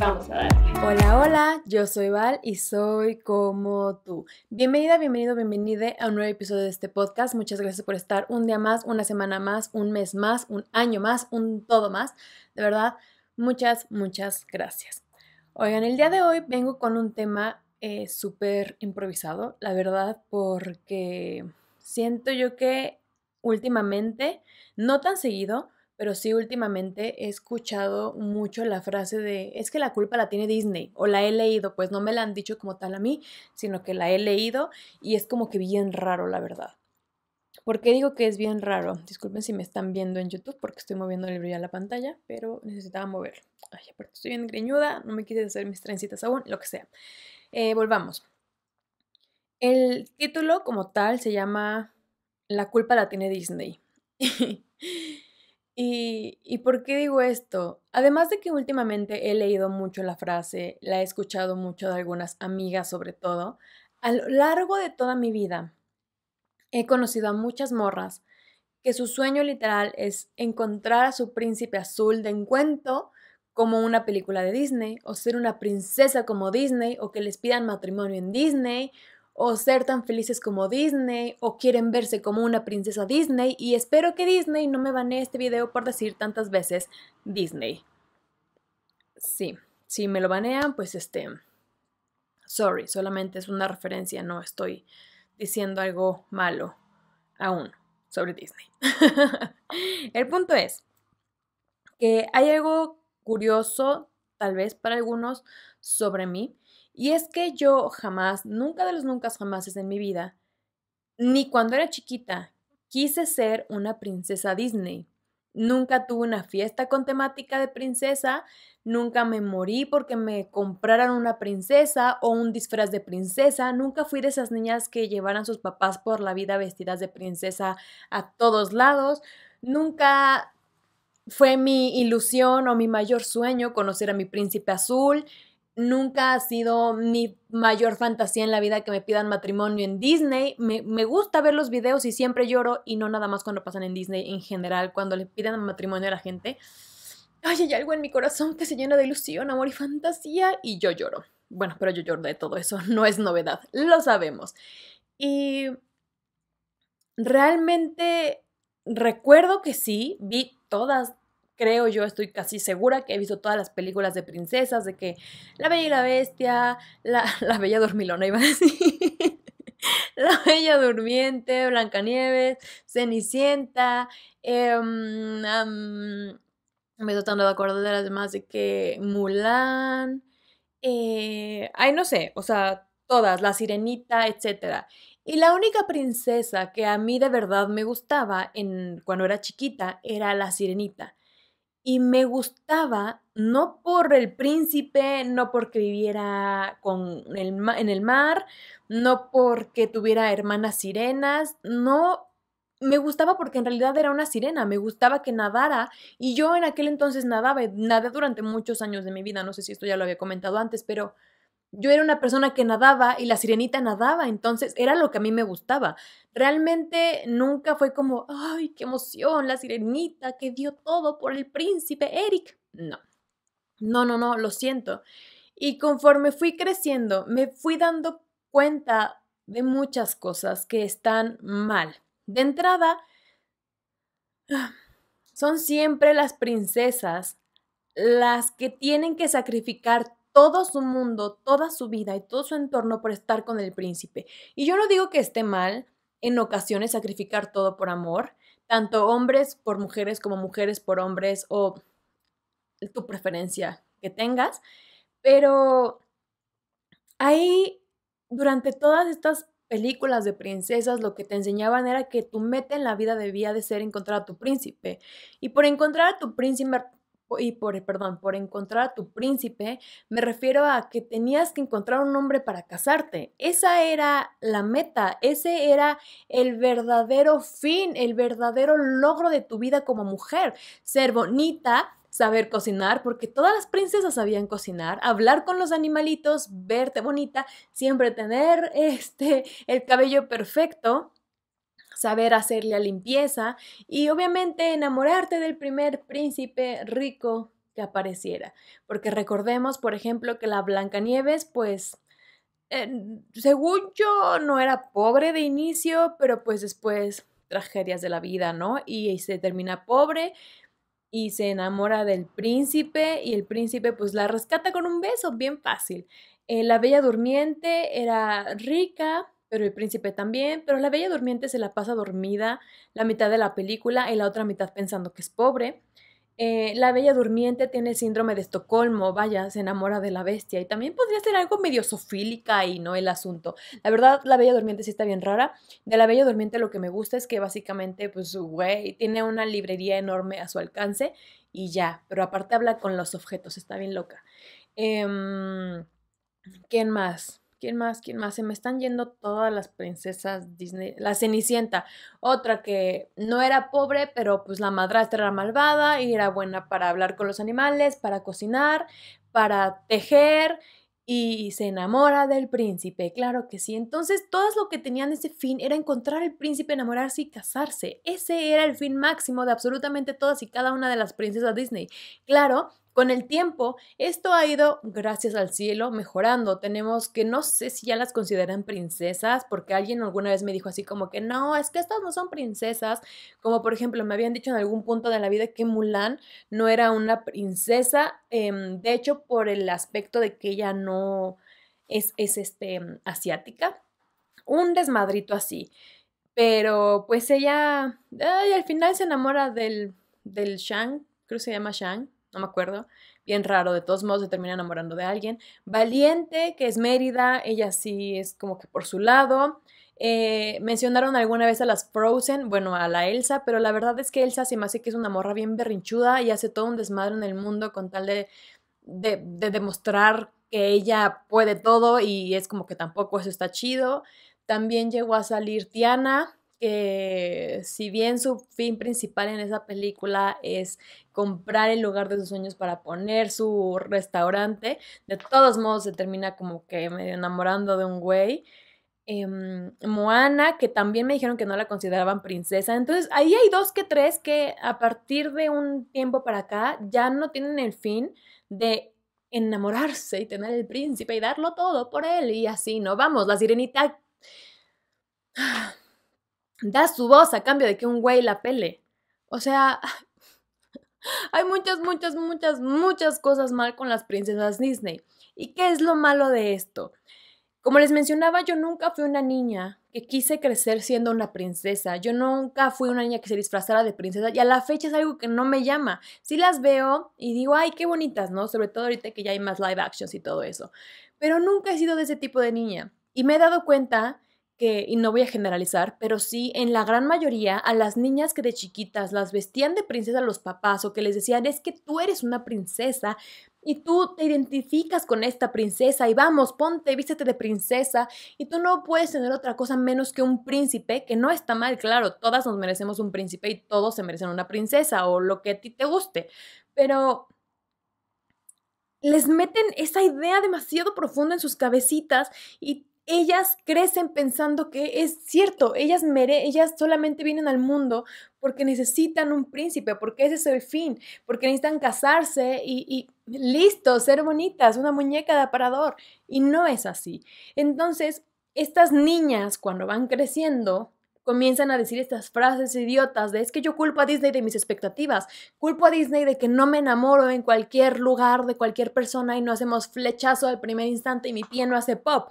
Vamos a ver. Hola, hola, yo soy Val y soy como tú. Bienvenida, bienvenido, bienvenida a un nuevo episodio de este podcast. Muchas gracias por estar un día más, una semana más, un mes más, un año más, un todo más. De verdad, muchas, muchas gracias. Oigan, el día de hoy vengo con un tema eh, súper improvisado, la verdad, porque siento yo que últimamente, no tan seguido, pero sí últimamente he escuchado mucho la frase de es que la culpa la tiene Disney o la he leído, pues no me la han dicho como tal a mí, sino que la he leído y es como que bien raro, la verdad. ¿Por qué digo que es bien raro? Disculpen si me están viendo en YouTube porque estoy moviendo el brillo a la pantalla, pero necesitaba moverlo. Ay, estoy bien greñuda, no me quise hacer mis trencitas aún, lo que sea. Eh, volvamos. El título como tal se llama La culpa la tiene Disney. ¿Y, por qué digo esto? Además de que últimamente he leído mucho la frase, la he escuchado mucho de algunas amigas sobre todo, a lo largo de toda mi vida he conocido a muchas morras que su sueño literal es encontrar a su príncipe azul de encuentro como una película de Disney, o ser una princesa como Disney, o que les pidan matrimonio en Disney, o ser tan felices como Disney o quieren verse como una princesa Disney y espero que Disney no me banee este video por decir tantas veces Disney. Sí, si me lo banean, pues este... Sorry, solamente es una referencia, no estoy diciendo algo malo aún sobre Disney. El punto es que hay algo curioso, tal vez para algunos, sobre mí y es que yo jamás, nunca de los nunca jamás en mi vida, ni cuando era chiquita, quise ser una princesa Disney. Nunca tuve una fiesta con temática de princesa, nunca me morí porque me compraran una princesa o un disfraz de princesa, nunca fui de esas niñas que llevaran sus papás por la vida vestidas de princesa a todos lados, nunca fue mi ilusión o mi mayor sueño conocer a mi príncipe azul, nunca ha sido mi mayor fantasía en la vida que me pidan matrimonio en Disney. Me, gusta ver los videos y siempre lloro y no nada más cuando pasan en Disney en general, cuando le piden matrimonio a la gente. Ay, hay algo en mi corazón que se llena de ilusión, amor y fantasía y yo lloro. Bueno, pero yo lloro de todo eso, no es novedad, lo sabemos. Y realmente recuerdo que sí, vi todas creo yo, estoy casi segura que he visto todas las películas de princesas, de que La Bella y la Bestia, La, Bella Dormilona iba a decir, La Bella Durmiente, Blancanieves, Cenicienta, em, me estoy dando de acuerdo de las demás, de que Mulan, eh, ay, no sé, o sea, todas, La Sirenita, etc. Y la única princesa que a mí de verdad me gustaba en, cuando era chiquita era la sirenita y me gustaba no por el príncipe, no porque viviera con el, en el mar, no porque tuviera hermanas sirenas, no me gustaba porque en realidad era una sirena, me gustaba que nadara y yo en aquel entonces nadaba, nadé durante muchos años de mi vida, no sé si esto ya lo había comentado antes, pero yo era una persona que nadaba y la sirenita nadaba, entonces era lo que a mí me gustaba. Realmente nunca fue como, ay, qué emoción, la sirenita que dio todo por el príncipe Eric. No, no, no, no, lo siento. Y conforme fui creciendo, me fui dando cuenta de muchas cosas que están mal. De entrada, ah, son siempre las princesas las que tienen que sacrificar todo su mundo, toda su vida y todo su entorno por estar con el príncipe. Y yo no digo que esté mal en ocasiones sacrificar todo por amor, tanto hombres por mujeres como mujeres por hombres o tu preferencia que tengas, pero ahí durante todas estas películas de princesas lo que te enseñaban era que tu meta en la vida debía de ser encontrar a tu príncipe. Y por encontrar a tu príncipe, y por, perdón, por encontrar a tu príncipe, me refiero a que tenías que encontrar un hombre para casarte. Esa era la meta, ese era el verdadero fin, el verdadero logro de tu vida como mujer. Ser bonita, saber cocinar, porque todas las princesas sabían cocinar, hablar con los animalitos, verte bonita, siempre tener este el cabello perfecto saber hacer la limpieza y obviamente enamorarte del primer príncipe rico que apareciera. Porque recordemos, por ejemplo, que la Blanca Nieves pues, según yo, no era pobre de inicio, pero pues después tragedias de la vida, ¿no? Y, se termina pobre, y se enamora del príncipe y el príncipe pues la rescata con un beso, bien fácil. Eh, la bella durmiente era rica, pero el príncipe también, pero la bella durmiente se la pasa dormida la mitad de la película y la otra mitad pensando que es pobre. Eh, la bella durmiente tiene síndrome de Estocolmo, vaya, se enamora de la bestia y también podría ser algo medio sofílica y no el asunto. La verdad, la bella durmiente sí está bien rara. De la bella durmiente lo que me gusta es que básicamente, pues, güey, tiene una librería enorme a su alcance y ya, pero aparte habla con los objetos, está bien loca. Em, ¿Quién más? ¿Quién más? ¿Quién más? Se me están yendo todas las princesas Disney. La Cenicienta, otra que no era pobre, pero pues la madrastra era malvada y era buena para hablar con los animales, para cocinar, para tejer y se enamora del príncipe, claro que sí. Entonces, todas lo que tenían ese fin era encontrar al príncipe, enamorarse y casarse. Ese era el fin máximo de absolutamente todas y cada una de las princesas Disney. Claro con el tiempo, esto ha ido, gracias al cielo, mejorando. Tenemos que no sé si ya las consideran princesas, porque alguien alguna vez me dijo así como que no, es que estas no son princesas. Como por ejemplo, me habían dicho en algún punto de la vida que Mulan no era una princesa, em, de hecho, por el aspecto de que ella no es, este, em, asiática. Un desmadrito así. Pero pues ella al final se enamora del, del Shang, creo que se llama Shang, no me acuerdo, bien raro, de todos modos se termina enamorando de alguien. Valiente, que es Mérida, ella sí es como que por su lado. Eh, mencionaron alguna vez a las Frozen, bueno, a la Elsa, pero la verdad es que Elsa se me hace que es una morra bien berrinchuda y hace todo un desmadre en el mundo con tal de, de, de demostrar que ella puede todo y es como que tampoco eso está chido. También llegó a salir Tiana, que si bien su fin principal en esa película es comprar el lugar de sus sueños para poner su restaurante, de todos modos se termina como que medio enamorando de un güey. Em, Moana, que también me dijeron que no la consideraban princesa. Entonces, ahí hay dos que tres que a partir de un tiempo para acá ya no tienen el fin de enamorarse y tener el príncipe y darlo todo por él y así, ¿no? Vamos, la sirenita da su voz a cambio de que un güey la pele. O sea, hay muchas, muchas, muchas, muchas cosas mal con las princesas Disney. ¿Y qué es lo malo de esto? Como les mencionaba, yo nunca fui una niña que quise crecer siendo una princesa. Yo nunca fui una niña que se disfrazara de princesa y a la fecha es algo que no me llama. Sí las veo y digo, ay, qué bonitas, ¿no? Sobre todo ahorita que ya hay más live actions y todo eso. Pero nunca he sido de ese tipo de niña. Y me he dado cuenta que, y no voy a generalizar, pero sí en la gran mayoría a las niñas que de chiquitas las vestían de princesa los papás o que les decían es que tú eres una princesa y tú te identificas con esta princesa y vamos, ponte, vístete de princesa y tú no puedes tener otra cosa menos que un príncipe, que no está mal, claro, todas nos merecemos un príncipe y todos se merecen una princesa o lo que a ti te guste, pero les meten esa idea demasiado profunda en sus cabecitas y ellas crecen pensando que es cierto, ellas, mere ellas solamente vienen al mundo porque necesitan un príncipe, porque ese es el fin, porque necesitan casarse y, y listo, ser bonitas, una muñeca de aparador. Y no es así. Entonces, estas niñas cuando van creciendo comienzan a decir estas frases idiotas de es que yo culpo a Disney de mis expectativas, culpo a Disney de que no me enamoro en cualquier lugar de cualquier persona y no hacemos flechazo al primer instante y mi pie no hace pop.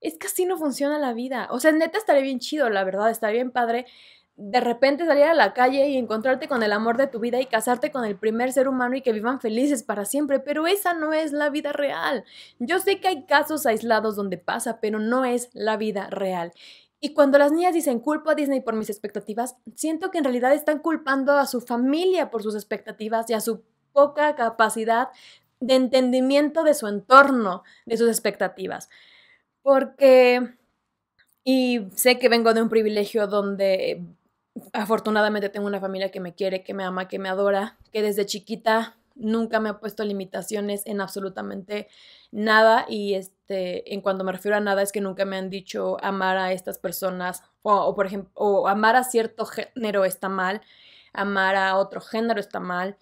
Es que así no funciona la vida. O sea, neta estaría bien chido, la verdad, estaría bien padre de repente salir a la calle y encontrarte con el amor de tu vida y casarte con el primer ser humano y que vivan felices para siempre, pero esa no es la vida real. Yo sé que hay casos aislados donde pasa, pero no es la vida real. Y cuando las niñas dicen culpo a Disney por mis expectativas, siento que en realidad están culpando a su familia por sus expectativas y a su poca capacidad de entendimiento de su entorno, de sus expectativas porque, y sé que vengo de un privilegio donde afortunadamente tengo una familia que me quiere, que me ama, que me adora, que desde chiquita nunca me ha puesto limitaciones en absolutamente nada y este en cuanto me refiero a nada es que nunca me han dicho amar a estas personas o, o por ejemplo o amar a cierto género está mal amar a otro género está mal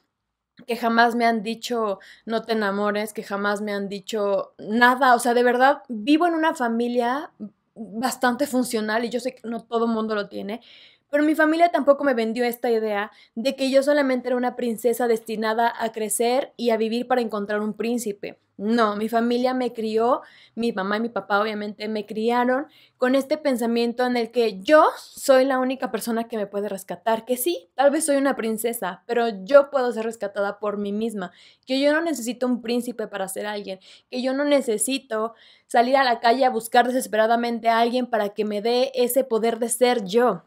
que jamás me han dicho no te enamores, que jamás me han dicho nada. O sea, de verdad, vivo en una familia bastante funcional y yo sé que no todo mundo lo tiene, pero mi familia tampoco me vendió esta idea de que yo solamente era una princesa destinada a crecer y a vivir para encontrar un príncipe. No, mi familia me crió, mi mamá y mi papá obviamente me criaron con este pensamiento en el que yo soy la única persona que me puede rescatar, que sí, tal vez soy una princesa, pero yo puedo ser rescatada por mí misma, que yo no necesito un príncipe para ser alguien, que yo no necesito salir a la calle a buscar desesperadamente a alguien para que me dé ese poder de ser yo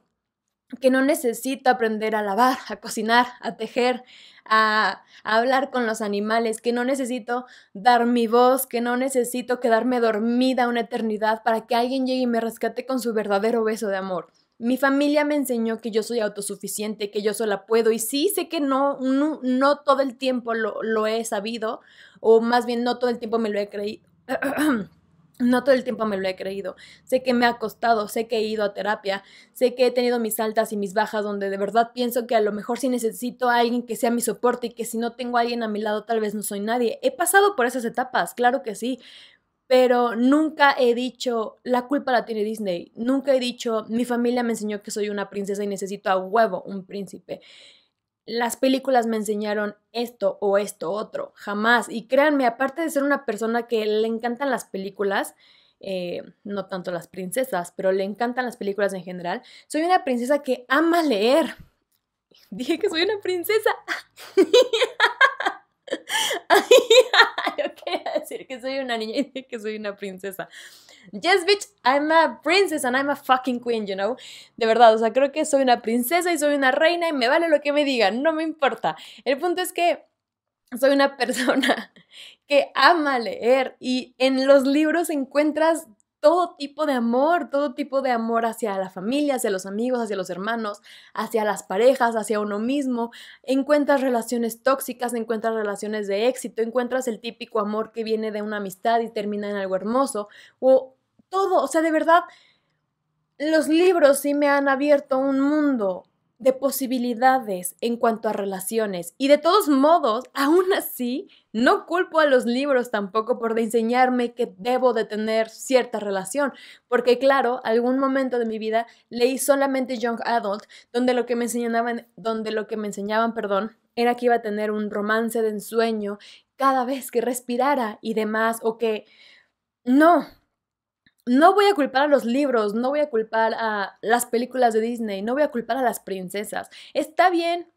que no necesito aprender a lavar, a cocinar, a tejer, a, hablar con los animales, que no necesito dar mi voz, que no necesito quedarme dormida una eternidad para que alguien llegue y me rescate con su verdadero beso de amor. Mi familia me enseñó que yo soy autosuficiente, que yo sola puedo y sí sé que no, no, todo el tiempo lo he sabido o más bien no todo el tiempo me lo he creído. No todo el tiempo me lo he creído. Sé que me ha costado, sé que he ido a terapia, sé que he tenido mis altas y mis bajas donde de verdad pienso que a lo mejor sí necesito a alguien que sea mi soporte y que si no tengo a alguien a mi lado tal vez no soy nadie. He pasado por esas etapas, claro que sí, pero nunca he dicho la culpa la tiene Disney, nunca he dicho mi familia me enseñó que soy una princesa y necesito a huevo un príncipe las películas me enseñaron esto o esto otro, jamás. Y créanme, aparte de ser una persona que le encantan las películas, eh, no tanto las princesas, pero le encantan las películas en general, soy una princesa que ama leer. Dije que soy una princesa. Yo quería decir que soy una niña y que soy una princesa. Yes, bitch, I'm a princess and I'm a fucking queen, you know? De verdad, o sea, creo que soy una princesa y soy una reina y me vale lo que me digan, no me importa. El punto es que soy una persona que ama leer y en los libros encuentras todo tipo de amor, todo tipo de amor hacia la familia, hacia los amigos, hacia los hermanos, hacia las parejas, hacia uno mismo. Encuentras relaciones tóxicas, encuentras relaciones de éxito, encuentras el típico amor que viene de una amistad y termina en algo hermoso, o todo, o sea, de verdad, los libros sí me han abierto un mundo de posibilidades en cuanto a relaciones. Y de todos modos, aún así, no culpo a los libros tampoco por enseñarme que debo de tener cierta relación, porque claro, algún momento de mi vida leí solamente Young Adult, donde lo que me enseñaban, donde lo que me enseñaban, perdón, era que iba a tener un romance de ensueño cada vez que respirara y demás, o que no, no voy a culpar a los libros, no voy a culpar a las películas de Disney, no voy a culpar a las princesas. Está bien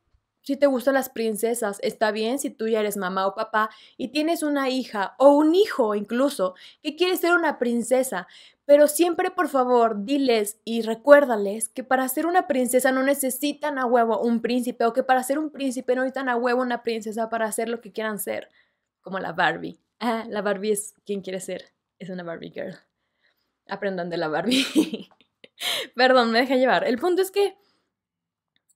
si te gustan las princesas, está bien si tú ya eres mamá o papá y tienes una hija o un hijo incluso que quiere ser una princesa, pero siempre por favor diles y recuérdales que para ser una princesa no necesitan a huevo un príncipe o que para ser un príncipe no necesitan a huevo una princesa para hacer lo que quieran ser, como la Barbie. Ah, la Barbie es quien quiere ser, es una Barbie girl aprendan de la Barbie. Perdón, me deja llevar. El punto es que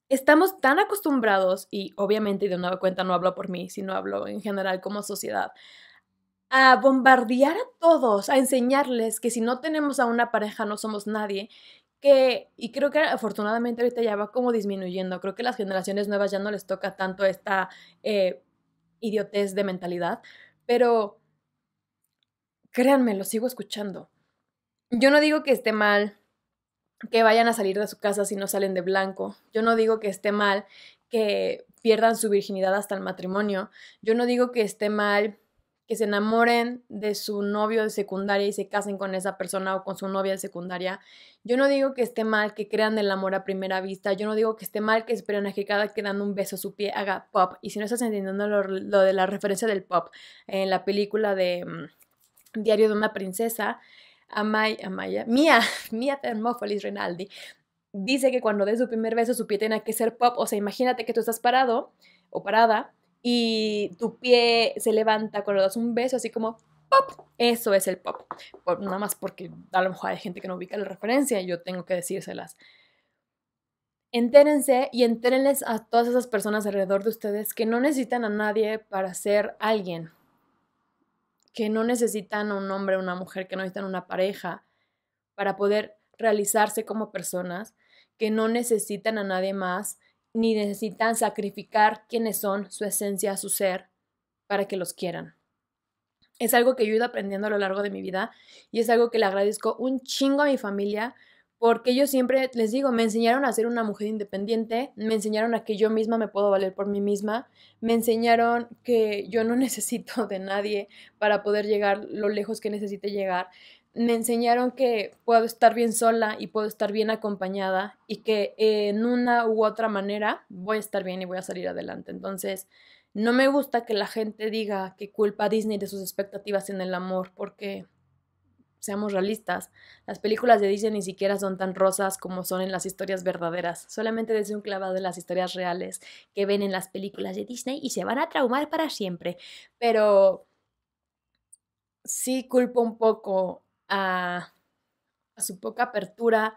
estamos tan acostumbrados, y obviamente de nueva cuenta no hablo por mí, sino hablo en general como sociedad, a bombardear a todos, a enseñarles que si no tenemos a una pareja no somos nadie, que, y creo que afortunadamente ahorita ya va como disminuyendo, creo que las generaciones nuevas ya no les toca tanto esta eh, idiotez de mentalidad, pero créanme, lo sigo escuchando yo no digo que esté mal que vayan a salir de su casa si no salen de blanco. Yo no digo que esté mal que pierdan su virginidad hasta el matrimonio. Yo no digo que esté mal que se enamoren de su novio de secundaria y se casen con esa persona o con su novia de secundaria. Yo no digo que esté mal que crean el amor a primera vista. Yo no digo que esté mal que esperen a que cada que dando un beso a su pie haga pop. Y si no estás entendiendo lo, de la referencia del pop en la película de mm, Diario de una princesa, Amaya, Amaya, Mía, Mía Termófolis Rinaldi, dice que cuando des su primer beso su pie tiene que ser pop, o sea, imagínate que tú estás parado o parada y tu pie se levanta cuando das un beso, así como pop, eso es el pop. nada más porque a lo mejor hay gente que no ubica la referencia y yo tengo que decírselas. Entérense y entérenles a todas esas personas alrededor de ustedes que no necesitan a nadie para ser alguien que no necesitan un hombre, una mujer, que no necesitan una pareja para poder realizarse como personas, que no necesitan a nadie más, ni necesitan sacrificar quienes son, su esencia, su ser, para que los quieran. Es algo que yo he ido aprendiendo a lo largo de mi vida y es algo que le agradezco un chingo a mi familia porque yo siempre les digo, me enseñaron a ser una mujer independiente, me enseñaron a que yo misma me puedo valer por mí misma, me enseñaron que yo no necesito de nadie para poder llegar lo lejos que necesite llegar, me enseñaron que puedo estar bien sola y puedo estar bien acompañada y que en una u otra manera voy a estar bien y voy a salir adelante. Entonces, no me gusta que la gente diga que culpa a Disney de sus expectativas en el amor, porque seamos realistas, las películas de Disney ni siquiera son tan rosas como son en las historias verdaderas. Solamente desde un clavado en las historias reales que ven en las películas de Disney y se van a traumar para siempre. Pero sí culpo un poco a, su poca apertura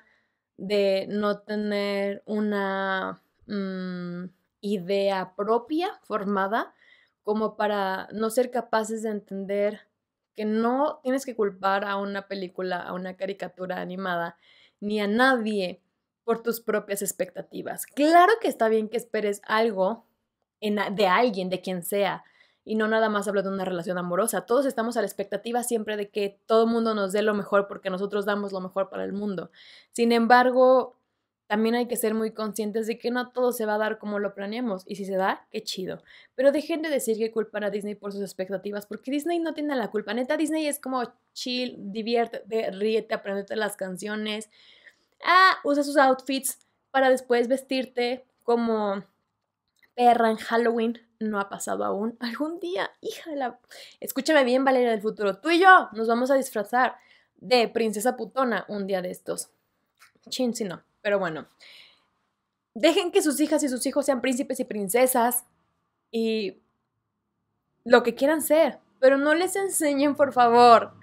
de no tener una mm, idea propia formada como para no ser capaces de entender que no tienes que culpar a una película, a una caricatura animada, ni a nadie por tus propias expectativas. Claro que está bien que esperes algo en, de alguien, de quien sea, y no nada más hablo de una relación amorosa. Todos estamos a la expectativa siempre de que todo el mundo nos dé lo mejor porque nosotros damos lo mejor para el mundo. Sin embargo, también hay que ser muy conscientes de que no todo se va a dar como lo planeamos y si se da, qué chido. Pero dejen de decir que culpan a Disney por sus expectativas, porque Disney no tiene la culpa. Neta, Disney es como chill, diviértete, ríete, aprendete las canciones. Ah, usa sus outfits para después vestirte como perra en Halloween. No ha pasado aún. Algún día, hija de la... Escúchame bien, Valeria del futuro. Tú y yo nos vamos a disfrazar de princesa putona un día de estos. Chin, si no. Pero bueno, dejen que sus hijas y sus hijos sean príncipes y princesas y lo que quieran ser, pero no les enseñen, por favor.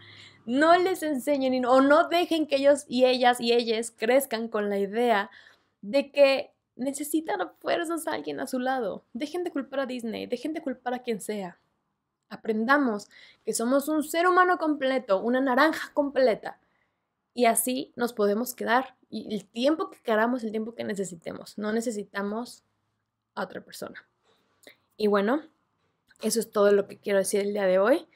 No les enseñen o no dejen que ellos y ellas y ellas crezcan con la idea de que necesitan fuerzas a alguien a su lado. Dejen de culpar a Disney, dejen de culpar a quien sea. Aprendamos que somos un ser humano completo, una naranja completa, y así nos podemos quedar y el tiempo que queramos, el tiempo que necesitemos. No necesitamos a otra persona. Y bueno, eso es todo lo que quiero decir el día de hoy.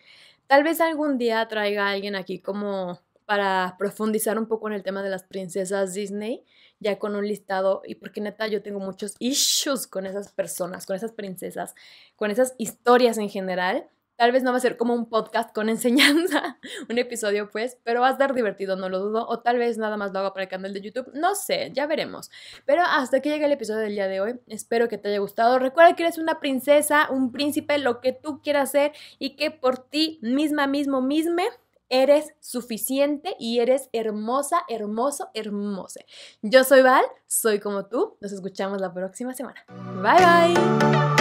Tal vez algún día traiga a alguien aquí como para profundizar un poco en el tema de las princesas Disney, ya con un listado, y porque neta yo tengo muchos issues con esas personas, con esas princesas, con esas historias en general, Tal vez no va a ser como un podcast con enseñanza, un episodio pues, pero va a estar divertido, no lo dudo, o tal vez nada más lo haga para el canal de YouTube, no sé, ya veremos. Pero hasta que llegue el episodio del día de hoy, espero que te haya gustado. Recuerda que eres una princesa, un príncipe, lo que tú quieras ser y que por ti misma, mismo, misme eres suficiente y eres hermosa, hermoso, hermosa. Yo soy Val, soy como tú. Nos escuchamos la próxima semana. Bye bye.